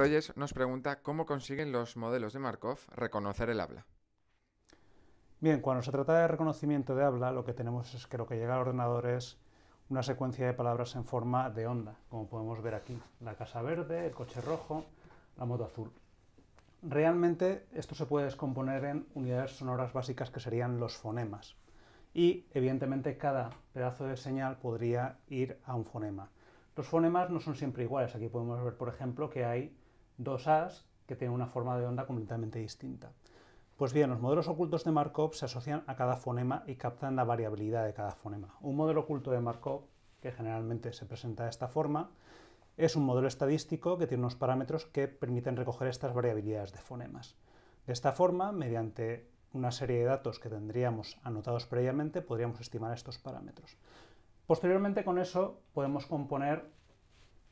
Reyes nos pregunta cómo consiguen los modelos de Markov reconocer el habla. Bien, cuando se trata de reconocimiento de habla, lo que tenemos es que lo que llega al ordenador es una secuencia de palabras en forma de onda, como podemos ver aquí. La casa verde, el coche rojo, la moto azul. Realmente esto se puede descomponer en unidades sonoras básicas que serían los fonemas. Y evidentemente cada pedazo de señal podría ir a un fonema. Los fonemas no son siempre iguales. Aquí podemos ver, por ejemplo, que hay dos As que tienen una forma de onda completamente distinta. Pues bien, los modelos ocultos de Markov se asocian a cada fonema y captan la variabilidad de cada fonema. Un modelo oculto de Markov, que generalmente se presenta de esta forma, es un modelo estadístico que tiene unos parámetros que permiten recoger estas variabilidades de fonemas. De esta forma, mediante una serie de datos que tendríamos anotados previamente, podríamos estimar estos parámetros. Posteriormente con eso podemos componer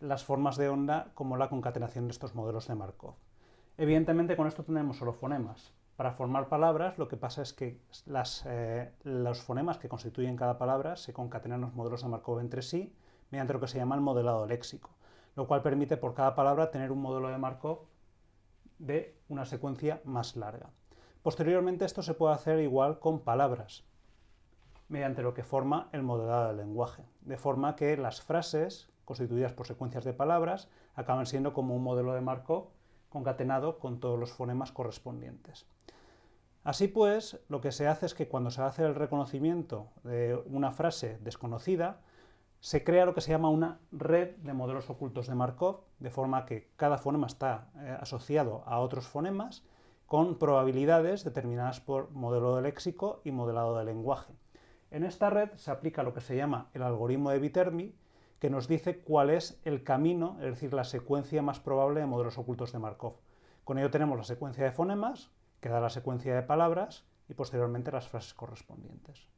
las formas de onda como la concatenación de estos modelos de Markov. Evidentemente con esto tenemos solo fonemas. Para formar palabras lo que pasa es que las, eh, los fonemas que constituyen cada palabra se concatenan los modelos de Markov entre sí mediante lo que se llama el modelado léxico, lo cual permite por cada palabra tener un modelo de Markov de una secuencia más larga. Posteriormente esto se puede hacer igual con palabras, mediante lo que forma el modelado del lenguaje, de forma que las frases constituidas por secuencias de palabras, acaban siendo como un modelo de Markov concatenado con todos los fonemas correspondientes. Así pues, lo que se hace es que cuando se hace el reconocimiento de una frase desconocida, se crea lo que se llama una red de modelos ocultos de Markov, de forma que cada fonema está eh, asociado a otros fonemas con probabilidades determinadas por modelo de léxico y modelado de lenguaje. En esta red se aplica lo que se llama el algoritmo de Viterbi, que nos dice cuál es el camino, es decir, la secuencia más probable de modelos ocultos de Markov. Con ello tenemos la secuencia de fonemas, que da la secuencia de palabras y posteriormente las frases correspondientes.